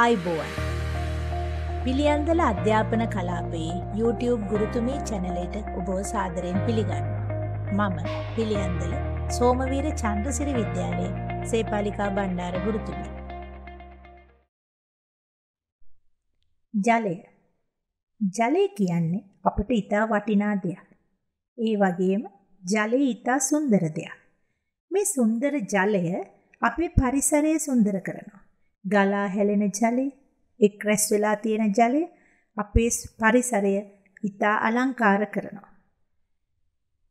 ආයිබෝවන් බිලියන්දල අධ්‍යාපන කලාපයේ YouTube ගුරුතුමී චැනලට ඔබෝ සාදරයෙන් පිළිගන්න. මම පිළියන්දල සෝමවීර චන්ද්‍රසිරි විද්‍යාලයේ සේපාලිකා බණ්ඩාර ගුරුතුමි. ජලය ජලය කියන්නේ අපට ඉතා වටිනා දෙයක්. ඒ වගේම ජලය ඉතා සුන්දර දෙයක්. මේ සුන්දර ජලය අපේ පරිසරය සුන්දර කරනවා. ගලා හැලෙන ජලය, එක් රැස් වෙලා තියෙන ජලය අපේ පරිසරය ඉතා අලංකාර කරනවා.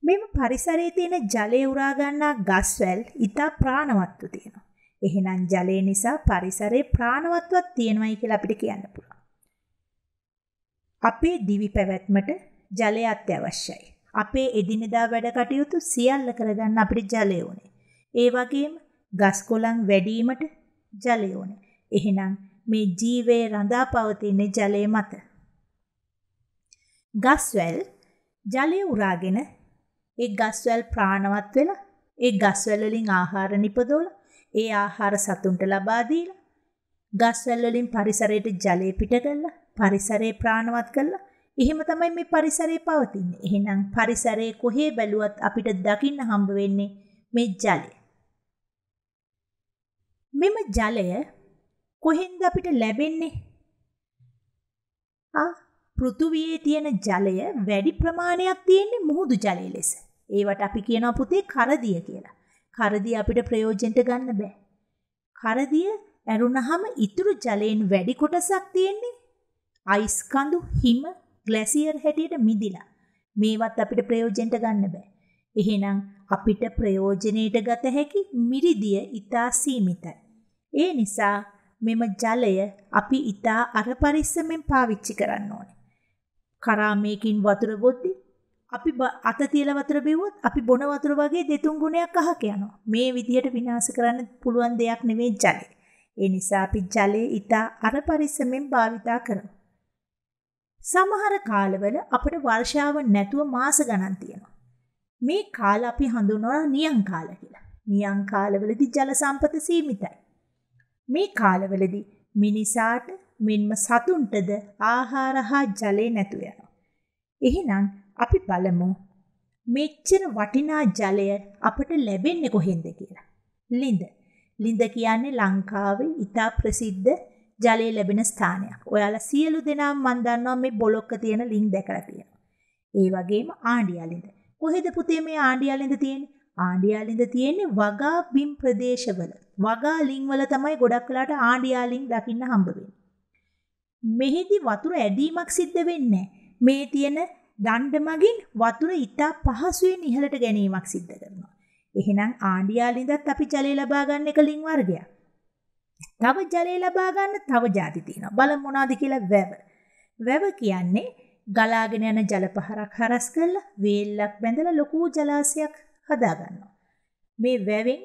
මෙම පරිසරයේ තියෙන ජලය උරා ගන්නා ගස්වැල් ඉතා ප්‍රාණවත්ව තියෙනවා. එහෙනම් ජලය නිසා පරිසරේ ප්‍රාණවත්වක් තියෙනවයි කියලා අපිට කියන්න පුළුවන්. අපේ දිවි පැවැත්මට ජලය අත්‍යවශ්‍යයි. අපේ එදිනෙදා වැඩ කටයුතු සියල්ල කරගන්න අපිට ජලය ඕනේ. ඒ වගේම ගස්කොළන් වැඩිවීමට ජලය ඕනේ. එහෙනම් මේ ජීවේ රඳා පවතින ජලය මත. ගස්වැල් ජලය උරාගෙන ඒ ගස්වැල් ප්‍රාණවත් වෙලා ඒ ගස්වැල් වලින් ආහාර නිපදවලා ඒ ආහාර සතුන්ට ලබා දීලා ගස්වැල් වලින් පරිසරයට ජලය පිට කරලා පරිසරය ප්‍රාණවත් කරලා එහෙම තමයි මේ පරිසරය පවතින්නේ. එහෙනම් පරිසරයේ කොහේ බැලුවත් අපිට දකින්න හම්බ වෙන්නේ මේ ජලය. මෙම ජලය කොහෙන්ද අපිට ලැබෙන්නේ? ආ පෘථුවියේ තියෙන ජලය වැඩි ප්‍රමාණයක් තියෙන්නේ මුහුදු ජලය ලෙස. ඒවට අපි කියනවා පුතේ කරදිය කියලා. කරදිය අපිට ප්‍රයෝජනට ගන්න බෑ. කරදිය ඇරුණහම ඉතුරු ජලයෙන් වැඩි කොටසක් තියෙන්නේ අයිස් කඳු, හිම, ග්ලැසියර් හැටියට මිදිලා. මේවත් අපිට ප්‍රයෝජනට ගන්න බෑ. එහෙනම් අපිට ප්‍රයෝජනෙට ගත හැකි මිරිදිය ඉතා සීමිතයි. ඒ නිසා මෙම ජලය අපි ඊටා අර පරිස්සමෙන් පාවිච්චි කරන්න ඕනේ. කරාමේකින් වතුර බොද්දි අපි අත තියලා වතුර බිව්වොත් අපි බොන වතුර වගේ දෙතුන් ගුණයක් අහක යනවා. මේ විදිහට විනාශ කරන්න පුළුවන් දෙයක් නෙවෙයි ජලය. ඒ නිසා අපි ජලය ඊටා අර පරිස්සමෙන් භාවිතා කරනවා. සමහර කාලවල අපිට වර්ෂාව නැතුව මාස ගණන් තියෙනවා. මේ කාල අපි හඳුන්වනවා නියං කාල කියලා. නියං කාලවලදී ජල සම්පත සීමිතයි. මේ කාලවලදී මිනිසාට මින්ම සතුන්ටද ආහාර හා ජලය නැතු යනවා. එහෙනම් අපි බලමු මෙච්චර වටිනා ජලය අපට ලැබෙන්නේ කොහෙන්ද කියලා. ලිඳ. ලිඳ කියන්නේ ලංකාවේ ඉතා ප්‍රසිද්ධ ජලය ලැබෙන ස්ථානයක්. ඔයාලා සියලු දෙනා මන් දන්නවා මේ බොලොක්ක තියෙන ලිං දැකලා තියෙනවා. ඒ වගේම ආණ්ඩියා ලිඳ. කොහෙද පුතේ මේ ආණ්ඩියා ලිඳ තියෙන්නේ? ආණ්ඩියාලින්ද තියෙන්නේ වගා බිම් ප්‍රදේශවල. වගා ලිං වල තමයි ගොඩක් වෙලාට ආණ්ඩියාලින් දකින්න හම්බ වෙන්නේ. මෙහිදී වතුර ඇදීමක් සිද්ධ වෙන්නේ මේ තියෙන දණ්ඩ මගින් වතුර ඉතා පහසුවෙන් ඉහළට ගැනීමක් සිද්ධ කරනවා. එහෙනම් ආණ්ඩියාලින්දත් අපි ජලය ලබා ගන්න එක ලිං වර්ගයක්. තව ජලය ලබා ගන්න තව જાති තියෙනවා. බලමු මොනවද කියලා වැව. වැව කියන්නේ ගලාගෙන යන ජල පහරක් හරස් කරලා වේල්ලක් බැඳලා ලොකු ජලාශයක් හදා ගන්නවා. මේ වැවෙන්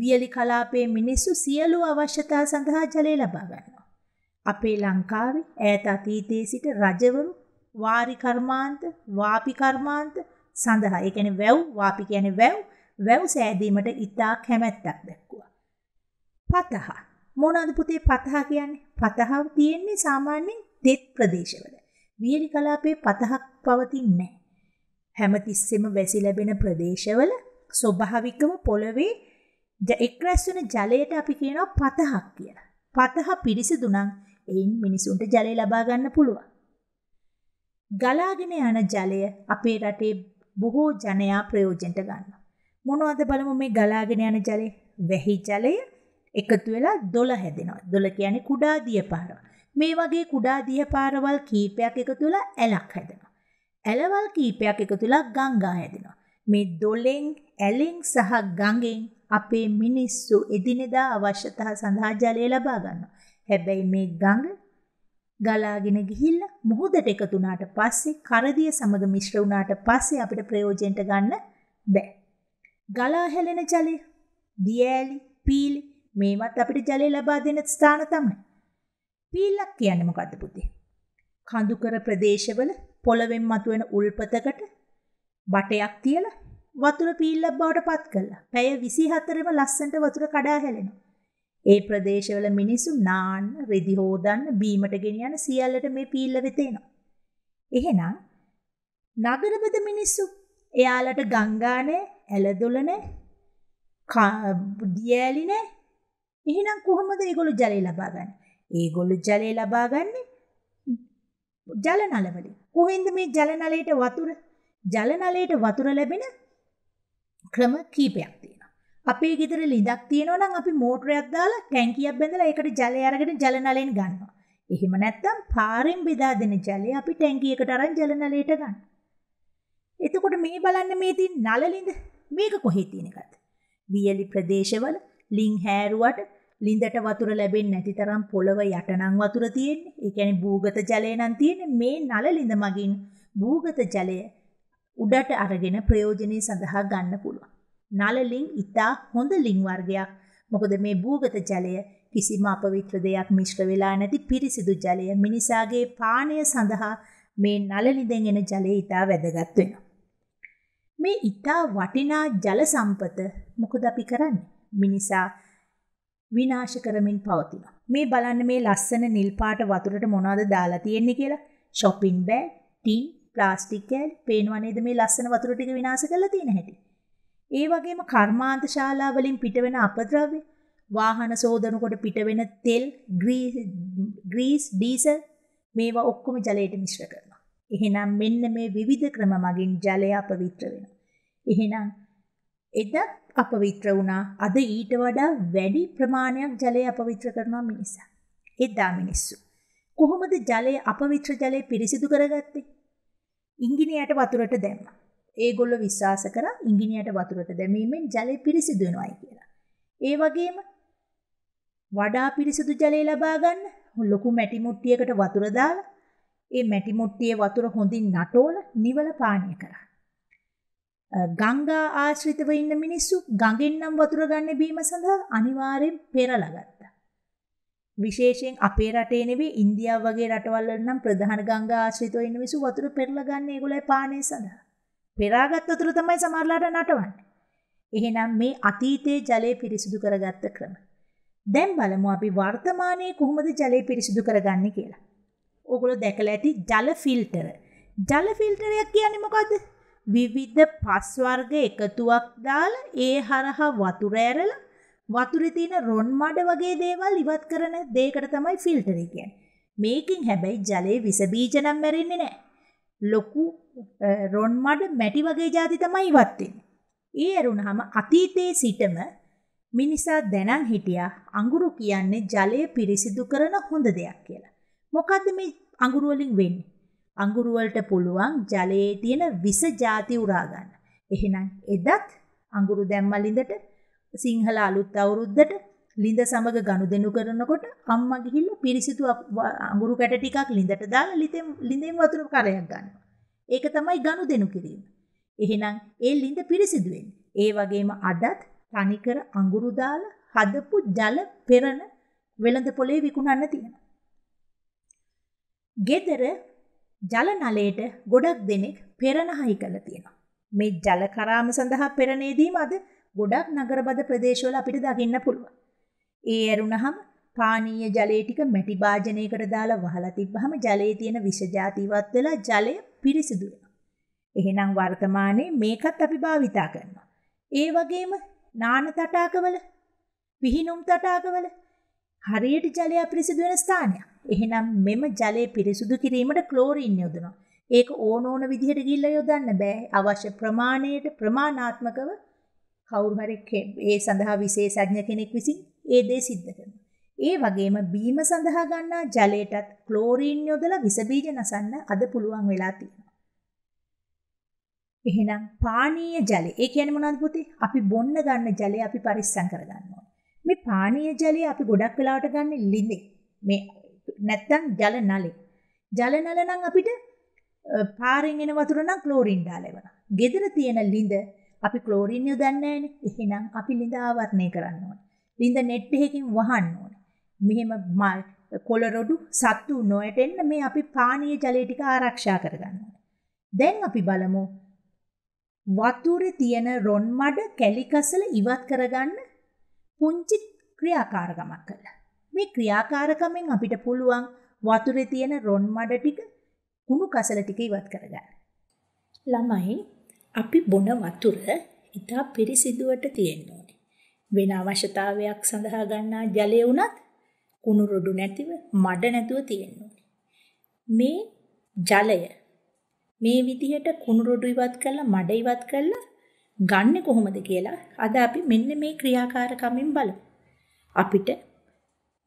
වියලි කලාපයේ මිනිස්සු සියලු අවශ්‍යතා සඳහා ජලය ලබා ගන්නවා. අපේ ලංකාවේ ඈත අතීතයේ සිට රජවරු වාරි කර්මාන්ත, වාපි කර්මාන්ත සඳහා, ඒ කියන්නේ වැව්, වාපි කියන්නේ වැව්, වැව් සෑදීමට ඉතා කැමැත්තක් දැක්වුවා. පතහ මොනවාද පුතේ පතහ කියන්නේ? පතහ තියෙන්නේ සාමාන්‍යයෙන් දෙත් ප්‍රදේශවල. වියලි කලාපයේ පතහක් පවතින්නේ නැහැ. හැමතිස්සෙම වැසි ලැබෙන ප්‍රදේශවල ස්වභාවිකම පොළොවේ එක් රැස් වෙන ජලයට අපි කියනවා පතහක් කියලා. පතහ පිරිසිදු නම් එයින් මිනිසුන්ට ජලය ලබා ගන්න පුළුවන්. ගලාගෙන යන ජලය අපේ රටේ බොහෝ ජනයා ප්‍රයෝජනට ගන්නවා. මොනවද බලමු මේ ගලාගෙන යන ජලය? වැහි ජලය එකතු වෙලා දොළ හැදෙනවා. දොළ කියන්නේ කුඩා දියපාරවල්. මේ වගේ කුඩා දියපාරවල් කීපයක් එකතු වෙලා ඇලක් හැදෙනවා. ඇලවල් කීපයක් එකතු වෙලා ගංගා හැදෙනවා. මේ දොලෙන් ඇලෙන් සහ ගඟෙන් අපේ මිනිස්සු එදිනෙදා අවශ්‍යතා සඳහා ජලය ලබා ගන්නවා. හැබැයි මේ ගඟ ගලාගෙන ගිහිල්ලා මුහුදට එකතු වුණාට පස්සේ කරදිය සමග මිශ්‍ර වුණාට පස්සේ අපිට ප්‍රයෝජනට ගන්න බෑ. ගලා හැලෙන ජලය, දියෑලි, පීලි මේවත් අපිට ජලය ලබා දෙන ස්ථාන තමයි. පීලක් කියන්නේ මොකද්ද පුතේ? කඳුකර ප්‍රදේශවල පොළවෙන් මතුවෙන උල්පතකට බටයක් තියලා වතුර පීල්ලක් බවට පත් කළා. පැය 24ම ලස්සනට වතුර කඩා හැලෙනවා. ඒ ප්‍රදේශවල මිනිසු නාන්න, රෙදි හොදන්න, බීමට ගෙනියන සියල්ලට මේ පීල්ල වෙත එනවා. එහෙනම් නගරබද මිනිස්සු එයාලට ගංගා නැහැ, ඇලදොල නැහැ, දියැලි නැහැ. එහෙනම් කොහොමද ඒගොල්ලෝ ජලය ලබා ගන්නේ? ඒගොල්ලෝ ජලය ලබා ගන්නේ ජල නල වලින්. කොහෙන්ද මේ ජල නලයට වතුර? ජලනලයට වතුර ලැබෙන ක්‍රම කීපයක් තියෙනවා. අපේ ගෙදර ලිඳක් තියෙනවා නම් අපි මෝටරයක් දාලා ටැංකියක් බැඳලා ඒකට ජලය අරගෙන ජලනලෙන් ගන්නවා. එහෙම නැත්නම් පාරෙන් බෙදා දෙන ජලය අපි ටැංකියකට අරන් ජලනලයට ගන්න. එතකොට මේ බලන්න මේ තියෙන නලලිඳ මේක කොහේ තියෙන එකද? වියලි ප්‍රදේශවල ලිං හැරුවට ලිඳට වතුර ලැබෙන්නේ නැති තරම් පොළව යටනම් වතුර තියෙන්නේ. ඒ කියන්නේ භූගත ජලය නම් තියෙන්නේ මේ නලලිඳ මගින් භූගත ජලය උඩට අරගෙන ප්‍රයෝජනය සඳහා ගන්න පුළුවන්. නලලින් ඉතා හොඳ ලිං වර්ගයක්. මොකද මේ භූගත ජලය කිසිම අපවිත්‍ර දෙයක් මිශ්‍ර වෙලා නැති පිරිසිදු ජලය. මිනිසාගේ පානය සඳහා මේ නලලින්ෙන් එන ජලය ඉතා වැදගත් වෙනවා. මේ ඉතා වටිනා ජල සම්පත මොකද අපි කරන්නේ? මිනිසා විනාශ කරමින් පවතිනවා. මේ බලන්න මේ ලස්සන නිල් පාට වතුරට මොනවද දාලා තියෙන්නේ කියලා. shopping bag, tin, ප්ලාස්ටික් කෑලි පේනවා නේද මේ ලස්සන වතුර ටික විනාශ කරලා තියෙන හැටි. ඒ වගේම කර්මාන්ත ශාලා වලින් පිටවෙන අපද්‍රව්‍ය, වාහන සෝදනකොට පිටවෙන තෙල්, ග්‍රීස්, ඩීසල් මේවා ඔක්කොම ජලයට මිශ්‍ර කරනවා. එහෙනම් මෙන්න මේ විවිධ ක්‍රම මගින් ජලය අපවිත්‍ර වෙනවා. එහෙනම් එදත් අපවිත්‍ර වුණා අද ඊට වඩා වැඩි ප්‍රමාණයක් ජලය අපවිත්‍ර කරනවා මිනිසා. එදා මිනිස්සු. කොහොමද ජලය අපවිත්‍ර ජලය පිරිසිදු කරගත්තේ? ඉංගිනියට වතුරට දැම්මා. ඒගොල්ලෝ විශ්වාස කරා ඉංගිනියට වතුරට දැමීමෙන් ජලය පිරිසිදු වෙනවායි කියලා. ඒ වගේම වඩා පිරිසිදු ජලය ලබා ගන්න ලොකු මැටි මුට්ටියකට වතුර දාලා ඒ මැටි මුට්ටියේ වතුර හොඳින් නටෝල නිවල පානය කරා. ගංගා ආශ්‍රිතව ඉන්න මිනිස්සු ගඟෙන් නම් වතුර ගන්න බීම සඳහා අනිවාර්යෙන් පෙරලා ගත්තා. විශේෂයෙන් අපේ රටේ නෙවෙයි ඉන්දියාව වගේ රටවල් වල නම් ප්‍රධාන ගංගා ආශ්‍රිතව ඉන්න මිනිස්සු වතුර පෙරලා ගන්න ඒගොල්ලේ පානය සඳහා. පෙරාගත් වතුර තමයි සමහරලාට නටවන්නේ. එහෙනම් මේ අතීතයේ ජලය පිරිසිදු කරගත්ත ක්‍රම. දැන් බලමු අපි වර්තමානයේ කොහොමද ජලය පිරිසිදු කරගන්නේ කියලා. ඕගොල්ලෝ දැකලා ඇති ජල ෆිල්ටර. ජල ෆිල්ටරයක් කියන්නේ මොකද්ද? විවිධ පස් වර්ග එකතුවක් දාලා ඒ හරහා වතුර ඇරලා වතුරේ තියෙන රොන් මඩ වගේ දේවල් ඉවත් කරන දෙයකට තමයි ෆිල්ටර් කියන්නේ. මේකෙන් හැබැයි ජලයේ විස බීජ නම් මැරෙන්නේ නැහැ. ලොකු රොන් මඩ මැටි වගේ જાති තමයි ඉවත් වෙන්නේ. ඒ ඇරුණාම අතීතයේ සිටම මිනිසා දැනන් හිටියා අඟුරු කියන්නේ ජලය පිරිසිදු කරන හොඳ දෙයක් කියලා. මොකද්ද මේ අඟුරු වලින් වෙන්නේ? අඟුරු වලට පුළුවන් ජලයේ තියෙන විස જાති උරා ගන්න. එහෙනම් එදත් අඟුරු දැම්මලින්දට සිංහල අලුත් අවුරුද්දට ලිඳ සමග ගනුදෙනු කරනකොට අම්මා ගිහිල්ලා පිරිසිදු අඟුරු කැට ටිකක් ලිඳට දාලා ලිතෙන් ලිඳෙන් වතුර කරයක් ගන්නවා. ඒක තමයි ගනුදෙනු කිරීම. එහෙනම් ඒ ලිඳ පිරිසිදු ඒ වගේම අදත් තනිකර අඟුරු දාලා හදපු ජල පෙරණ වෙළඳ පොලේ විකුණන්න තියෙනවා. gedara ජල නලයට ගොඩක් දෙනෙක් පෙරණ හයි කරලා තියෙනවා. මේ ජල කරාම සඳහා පෙරණේදීම අද ගොඩක් නගරබද ප්‍රදේශවල අපිට දකින්න පුළුවන්. ඒ ඇරුණහම පානීය ජලය ටික මැටි භාජනයකට දාලා වහලා තිබ්බහම ජලයේ තියෙන විෂ ಜಾති ඉවත් වෙලා ජලය පිරිසිදු වෙනවා. එහෙනම් වර්තමානයේ මේකත් අපි භාවිතා කරනවා. ඒ වගේම නාන තටාකවල, පිහිනුම් තටාකවල හරියට ජලය පිරිසිදු වෙන ස්ථානයක්. එහෙනම් මෙම ජලය පිරිසිදු කිරීමට ක්ලෝරින් යොදනවා. ඒක ඕන ඕන විදිහට ගිල්ල යොදන්න බෑ. අවශ්‍ය ප්‍රමාණයට ප්‍රමාණාත්මකව කවුරු හරි ඒ සඳහා විශේෂඥ කෙනෙක් විසින් ඒ දේ සිද්ධ කරනවා. ඒ වගේම බීම සඳහා ගන්නා ජලයටත් ක්ලෝරීන් යොදලා විස බීජ නසන්න අද පුළුවන් වෙලා තියෙනවා. එහෙනම් පානීය ජලය. ඒ කියන්නේ මොනවද පුතේ? අපි බොන්න ගන්න ජලය අපි පරිස්සම් කරගන්න ඕනේ. මේ පානීය ජලය අපි ගොඩක් වෙලාවට ගන්න ලිඳේ. මේ නැත්තම් ජල නලේ. ජල නල නම් අපිට පාරෙන් එන වතුර නම් ක්ලෝරීන් දාලා එවනවා. ගෙදර තියෙන ලිඳ අපි ක්ලෝරින් යොදන්නේ එහෙනම් අපි ලිඳ ආවරණය කරන්න ඕනේ. ලිඳ net එකකින් වහන්න ඕනේ. මෙහෙම කොළරොඩු සත්තු නොයට එන්න මේ අපි පානීය ජලය ටික ආරක්ෂා කරගන්න ඕනේ. දැන් අපි බලමු වතුරේ තියෙන රොන් මඩ කැලිකසල ඉවත් කරගන්න පුංචි ක්‍රියාකාරකමක් කළා. මේ ක්‍රියාකාරකමෙන් අපිට පුළුවන් වතුරේ තියෙන රොන් මඩ ටික කුණු කසල ටික ඉවත් කරගන්න. ළමයි අපි බොන වතුර ඉතා පිරිසිදුවට තියෙන්න ඕනේ. වෙන අවශ්‍යතාවයක් සඳහා ගන්නා ජලය වුණත් කුණු රොඩු නැතිව මඩ නැතුව තියෙන්න ඕනේ. මේ ජලය මේ විදිහට කුණු රොඩු ඉවත් කරලා මඩ ඉවත් කරලා ගන්නෙ කොහොමද කියලා අද අපි මෙන්න මේ ක්‍රියාකාරකමින් බලමු. අපිට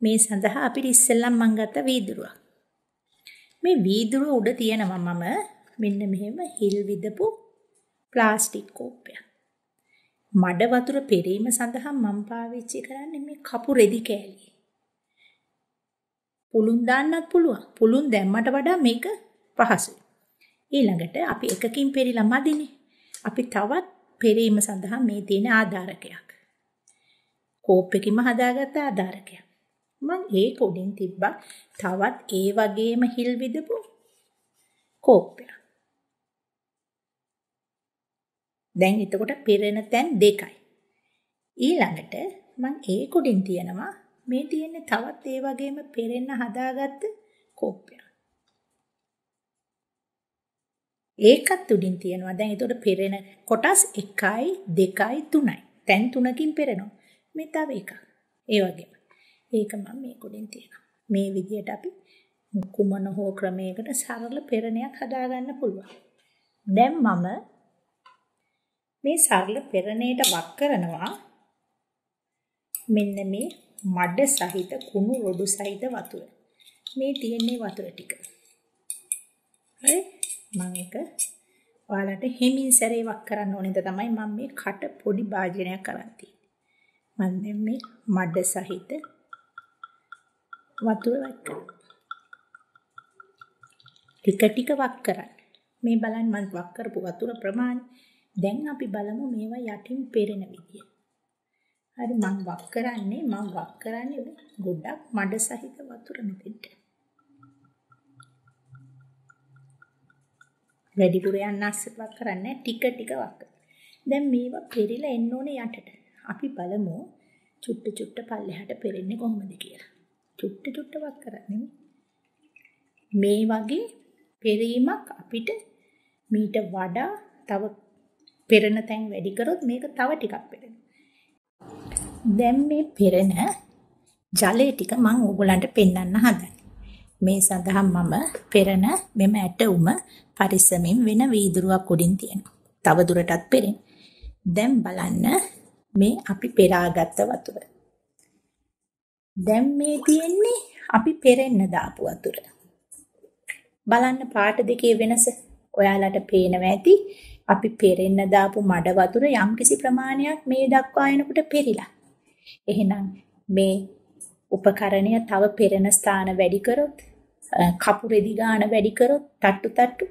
මේ සඳහා අපිට ඉස්සෙල්ලම් මං ගත්ත වීදුරුවක්. මේ වීදුරුව උඩ තියෙනවා මම මෙන්න මෙහෙම හිල් විදපු ප්ලාස්ටික් කෝප්පයක්. මඩ වතුර පෙරීම සඳහා මම පාවිච්චි කරන්නේ මේ කපු රෙදි කෑලි. පුළුන් දාන්නත් පුළුවන්. පුළුන් දැම්මට වඩා මේක පහසුයි. ඊළඟට අපි එකකින් පෙරිලා මදිනේ. අපි තවත් පෙරීම සඳහා මේ තියෙන ආධාරකයක්. කෝප් එකෙම හදාගත්ත ආධාරකයක්. මම ඒක උඩින් තිබ්බා තවත් ඒ වගේම හිල් විදපු කෝප්පයක්. දැන් එතකොට පෙරෙන තැන් දෙකයි. ඊළඟට මම ඒ කුඩින් තියනවා මේ තියෙන්නේ තවත් ඒ වගේම පෙරෙන්න හදාගත්ත කෝප්පයක්. ඒකත් උඩින් තියනවා. දැන් එතකොට පෙරෙන කොටස් 1යි 2යි 3යි. තැන් තුනකින් පෙරෙනවා. මේ තව එකක්. ඒ වගේම. ඒක මම මේ කුඩින් තියනවා. මේ විදිහට අපි කුමන හෝ ක්‍රමයකට සරල පෙරණයක් හදාගන්න පුළුවන්. දැන් මම මේ සරල පෙරණේට වක් කරනවා මෙන්න මේ මඩ සහිත කුණු රොඩු සහිත වතුර. මේ තියෙන්නේ වතුර ටික. හරි මම එක ඔයාලට හෙමින් සැරේ වක් කරන්න ඕනේද තමයි මම මේ කට පොඩි භාජනයක් කරන් තියෙන්නේ. මම මේ මඩ සහිත වතුර වක් කරනවා. ටික ටික වක් කරන්න. මේ බලන්න මම වක් කරපු වතුර ප්‍රමාණය දැන් අපි බලමු මේවා යටින් පෙරෙන විදිය. හරි මම වක් කරන්නේ මම වක් කරන්නේ ගොඩක් මඩ සහිත වතුර මෙතෙන්ට. වැඩිපුර යන්න අස්සත් වක් කරන්නේ ටික ටික වක්. දැන් මේවා පෙරිලා එන්න ඕනේ යටට. අපි බලමු චුට්ට චුට්ට පල්ලෙහාට පෙරෙන්නේ කොහොමද කියලා. චුට්ට චුට්ට වක් කරන්නේ මේ වගේ පෙරීමක් අපිට මීට වඩා තව පෙරෙන තැන් වැඩි කරොත් මේක තව ටිකක් පෙරෙනවා. දැන් මේ පෙරෙන ජලය ටික මම ඕගොල්ලන්ට පෙන්වන්න හදන්නේ. මේ සඳහා මම පෙරෙන මෙම ඇටඋම පරිස්සමින් වෙන වීදුරුවක් උඩින් තියෙනවා. තව දුරටත් පෙරෙන. දැන් බලන්න මේ අපි පෙරාගත්ත වතුර. දැන් මේ තියෙන්නේ අපි පෙරෙන්න දාපු වතුර. බලන්න පාට දෙකේ වෙනස ඔයාලට පේනවා ඇති අපි පෙරෙන්න දාපු මඩ වතුර යම්කිසි ප්‍රමාණයක් මේ දක්වා එනකොට පෙරිලා. එහෙනම් මේ උපකරණය තව පෙරෙන ස්ථාන වැඩි කරොත් කපුරේ දිගාන වැඩි කරොත් තට්ටු තට්ටු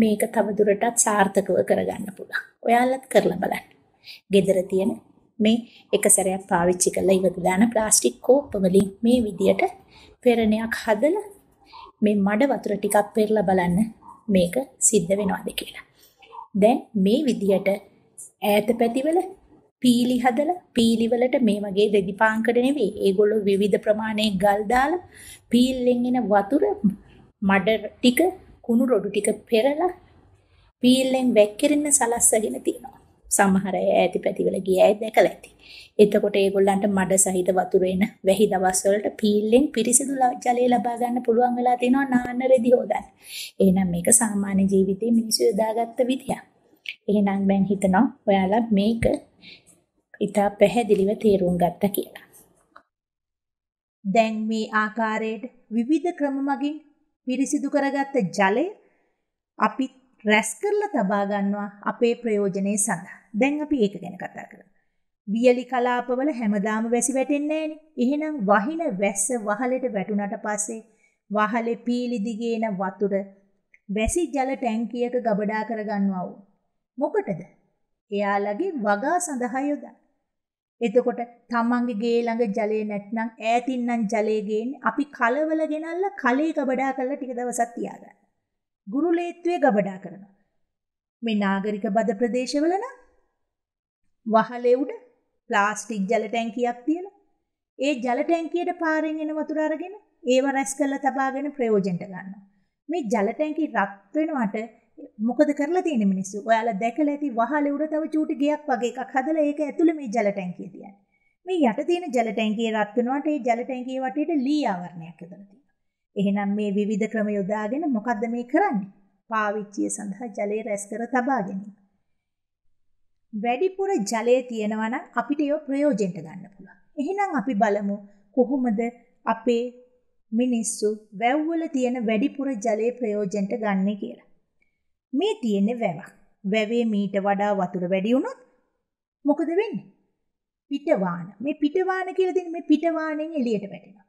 මේක තව දුරටත් සාර්ථකව කරගන්න පුළුවන්. ඔයාලත් කරලා බලන්න. gedara තියෙන මේ එක සැරයක් පාවිච්චි කරලා ඉවත දාන ප්ලාස්ටික් කෝප්ප වලින් මේ විදියට පෙරණයක් හදලා මේ මඩ වතුර ටිකක් පෙරලා බලන්න මේක සිද්ධ වෙනවද කියලා. දැන් මේ විදියට ඈතපැතිවල පීලි හදලා පීලිවලට මේ වගේ රෙදිපාංකඩ නෙවෙයි ඒගොල්ලෝ විවිධ ප්‍රමාණයේ ගල් දාලා පීල්ලෙන් එන වතුර මඩ ටික කුණු රොඩු ටික පෙරලා පීල්ලෙන් වැක්කිරෙන්න සලස්සගෙන තියෙනවා සමහර අය ඈති පැතිවල ගිය අය දැකලා ඇති. එතකොට ඒගොල්ලන්ට මඩ සහිත වතුර එන වැහි දවස්වලට පීල්ලෙන් පිරිසිදු ජලය ලබා ගන්න පුළුවන් වෙලා තිනවා නාන්න රෙදි හොදන්න. එහෙනම් මේක සාමාන්‍ය ජීවිතේ මිනිස්සු යොදාගත්ත විදියක්. එහෙනම් මම හිතනවා ඔයාලා මේක ඉතා පැහැදිලිව තේරුම් ගත්තා කියලා. දැන් මේ ආකාරයට විවිධ ක්‍රම මගින් පිරිසිදු කරගත්ත ජලය අපිත් රැස් කරලා තබා ගන්නවා අපේ ප්‍රයෝජනයේ සඳහා. දැන් අපි ඒක ගැන කතා කරමු. වියලි කලාපවල හැමදාම වැසි වැටෙන්නේ එහෙනම් වහින වැස්ස වහලට වැටුණට පස්සේ වහලේ පීලි දිගේන වතුර වැසි ජල ටැංකියක ගබඩා කරගන්නවා වු. මොකටද? එයාලගේ වගා සඳහා යොදා. එතකොට තමන්ගේ ගේ ළඟ ජලය නැත්නම් ඈතින්නම් ජලය ගේන්නේ අපි කලවල ගෙනල්ලා කලේ ගබඩා කරලා ටික දවසක් තියාගන්න. ගුරුලේත්වය ගබඩා කරනවා. මේ නාගරික බද ප්‍රදේශවල නම් වහලේ උඩ ප්ලාස්ටික් ජල ටැංකියක් තියලා ඒ ජල ටැංකියට පාරෙන් එන වතුර අරගෙන ඒව රැස් කරලා තබාගෙන ප්‍රයෝජනට ගන්නවා. මේ ජල ටැංකිය රත් වෙනවට මොකද කරලා තියෙන්නේ මිනිස්සු? ඔයාලා දැකලා ඇති වහලේ උඩ තව චූටි ගයක් වගේ එකක් හදලා ඒක ඇතුලේ මේ ජල ටැංකිය තියන්නේ. මේ යට තියෙන ජල ටැංකිය රත් වෙනවට ඒ ජල ටැංකිය වටේට ලී ආවරණයක් හදලා තියෙනවා. එහෙනම් මේ විවිධ ක්‍රම යොදාගෙන මොකද්ද මේ කරන්නේ? පාවිච්චිය සඳහා ජලය රැස් කර තබා ගැනීම. වැඩිපුර ජලය තියෙනවා නම් අපිට ඒක ප්‍රයෝජනට ගන්න පුළුවන්. එහෙනම් අපි බලමු කොහොමද අපේ මිනිස්සු වැව්වල තියෙන වැඩිපුර ජලය ප්‍රයෝජනට ගන්නෙ කියලා. මේ තියෙන වැවක්. වැවේ මීට වඩා වතුර වැඩි වුණොත් මොකද වෙන්නේ? පිටවාන. මේ පිටවාන කියලා දෙන්නේ මේ පිටවානෙන් එළියට වැටෙනවා.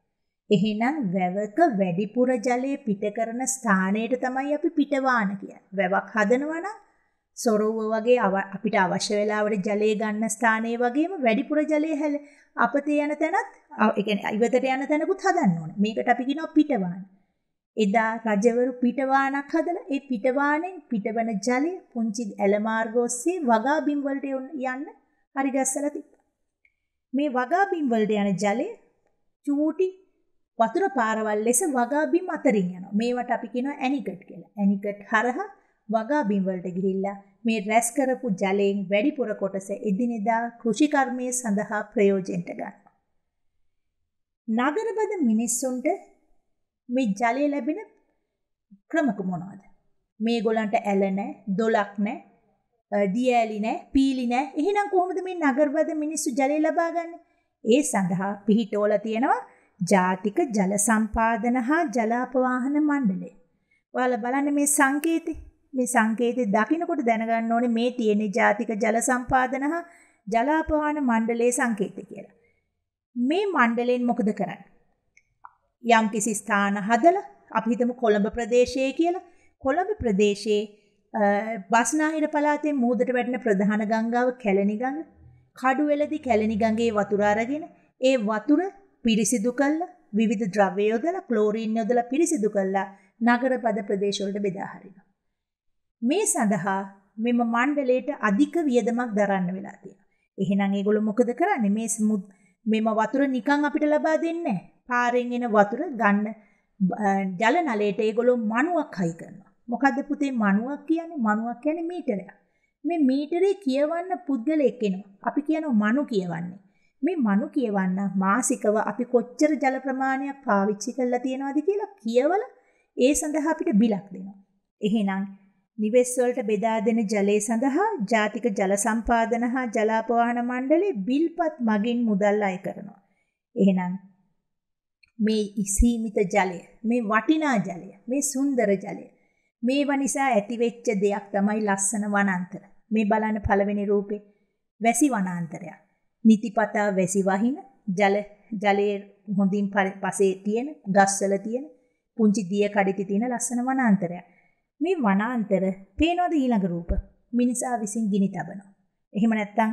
එහෙනම් වැවක වැඩිපුර ජලය පිට කරන ස්ථානයට තමයි අපි පිටවාන කියන්නේ. වැවක් හදනවා නම් සොරවුව වගේ අපිට අවශ්‍ය වෙලාවට ජලය ගන්න ස්ථානයේ වගේම වැඩිපුර ජලය හැල අපතේ යන තැනත් ඒ කියන්නේ ඉවතට යන තැනකුත් හදන්න ඕනේ. මේකට අපි කියනවා පිටවාන. එදා රජවරු පිටවානක් හදලා ඒ පිටවානෙන් පිටවන ජලය පුංචි ඇල මාර්ග ඔස්සේ වගා බිම් වලට යන්න හරි ගස්සලා තිබ්බා. මේ වගා බිම් වලට යන ජලය චූටි වතුර පාරවල් ලෙස වගාබිම් අතරින් යනවා. මේවට අපි කියනවා ඇනිකට් කියලා. ඇනිකට් හරහා වගාබිම් වලට ගිහිල්ලා මේ රැස් කරපු ජලයෙන් වැඩිපුර කොටස එදිනෙදා කෘෂිකර්මයේ සඳහා ප්‍රයෝජනට ගන්නවා. නගරබද මිනිස්සුන්ට මේ ජලය ලැබෙන ක්‍රම මොනවාද? මේගොල්ලන්ට ඇල නැහැ, දොලක් නැහැ, දියෑලි නැහැ, පීලි නැහැ. එහෙනම් කොහොමද මේ නගරබද මිනිස්සු ජලය ලබාගන්නේ? ඒ සඳහා පිහිටෝලා තියෙනවා ජාතික ජල සම්පාදන හා ජලාපවාහන මණ්ඩලය. ඔයාලා බලන්න මේ සංකේතේ. මේ සංකේතේ දකින්නකොට දැනගන්න ඕනේ මේ තියෙන ජාතික ජල සම්පාදන හා ජලාපවාහන මණ්ඩලයේ සංකේතය කියලා. මේ මණ්ඩලයෙන් මොකද කරන්නේ? යම්කිසි ස්ථාන හදලා අපි හිතමු කොළඹ ප්‍රදේශයේ කියලා. කොළඹ ප්‍රදේශයේ බස්නාහිර පළාතේ මූදට වැටෙන ප්‍රධාන ගංගාව කැලණි ගඟ, කඩුවෙලදී කැලණි ගඟේ වතුර අරගෙන ඒ වතුර පිරිසිදු කළා විවිධ ද්‍රව්‍ය යොදලා ක්ලෝරීන් යොදලා පිරිසිදු කළා නගරපද ප්‍රදේශවලට බෙදා හරිනවා. මේ සඳහා මෙම මණ්ඩලයට අධික වියදමක් දරන්න වෙලා තියෙනවා. එහෙනම් ඒගොල්ලෝ මොකද කරන්නේ? මේ සමුත් මෙම වතුර නිකන් අපිට ලබා දෙන්නේ පාරෙන් එන වතුර ගන්න ජල නලයට ඒගොල්ලෝ මණුවක් හයි කරනවා. මොකද්ද පුතේ මණුවක් කියන්නේ? මණුවක් කියන්නේ මීටරයක්. මේ මීටරේ කියවන්න පුද්ගලෙක් එනවා. අපි කියනවා මණු කියවන්නේ. මේ මනු කියවන්න මාසිකව අපි කොච්චර ජල ප්‍රමාණයක් පාවිච්චි කරලා තියෙනවද කියලා කියවල ඒ සඳහා අපිට බිලක් දෙනවා. එහෙනම් නිවෙස් වලට බෙදා දෙන ජලය සඳහා ජාතික ජල සම්පාදන හා ජලාපවාහන මණ්ඩලය බිල්පත් මගින් මුදල් අය කරනවා. එහෙනම් මේ ඉසීමිත ජලය, මේ වටිනා ජලය, මේ සුන්දර ජලය මේවා නිසා ඇතිවෙච්ච දෙයක් තමයි ලස්සන වනාන්තර. මේ බලන්න පළවෙනි රූපේ වැසි වනාන්තරයක්. නිතිපතා වැසි වහින ජල ජලයේ හොඳින් පසේ තියෙන ගස්වල තියෙන පුංචි දිය කඩිති තියෙන ලස්සන වනාන්තරයක්. මේ වනාන්තර පේනවද ඊළඟ රූප? මිනිසා විසින් ගිනි තබනවා. එහෙම නැත්නම්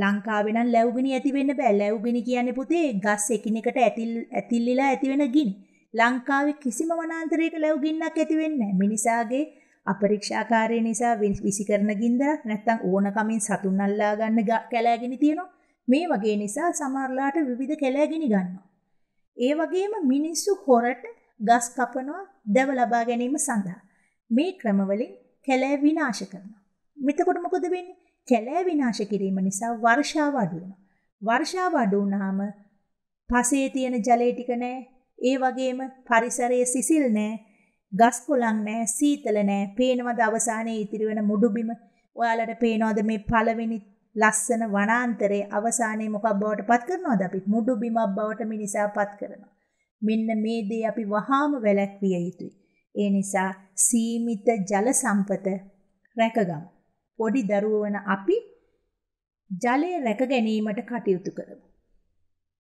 ලංකාවේ නම් ලැබුගිනි ඇති වෙන්න බෑ. ලැබුගිනි කියන්නේ පුතේ ගස් එකිනෙකට ඇතිල් ඇතිල්ලිලා ඇති වෙන ගිනි. ලංකාවේ කිසිම වනාන්තරයක ලැබුගින්නක් ඇති වෙන්නේ නැහැ. මිනිසාගේ අපරීක්ෂාකාරය නිසා විසිකරන ගින්දරක් නැත්නම් ඕනකමින් සතුන් අල්ලා ගන්න කැලෑගිනි තියෙනවා. මේ වගේ නිසා සමහරලාට විවිධ කැලෑගිනි ගන්නවා. ඒ වගේම මිනිස්සු හොරට ගස් කපනවා දැව ලබා ගැනීම සඳහා මේ ක්‍රමවලින් කැලෑ විනාශ කරනවා. මෙතකොට මොකද වෙන්නේ? කැලෑ විනාශ කිරීම නිසා වර්ෂාව අඩු වෙනවා. වර්ෂාව අඩු වුනහම පසේ තියෙන ජලය ටික නැහැ. ඒ වගේම පරිසරයේ සිසිල් නැහැ. ගස් කොළන් නැහැ, සීතල නැහැ. පේනවද අවසානයේ ඉතිරි වෙන මුඩු බිම? ඔයාලට පේනවද මේ පළවෙනි ලස්සන වනාන්තරයේ අවසානයේ මොකක් බවට පත් කරනවද අපි? මුඩු බිමක් බවට මිනිසා පත් කරනවා. මෙන්න මේ දේ අපි වහාම වැළැක්විය යුතුයි. ඒ නිසා සීමිත ජල සම්පත රැකගමු. පොඩි දරුවෝ වන අපි ජලය රැක ගැනීමට කටයුතු කරමු.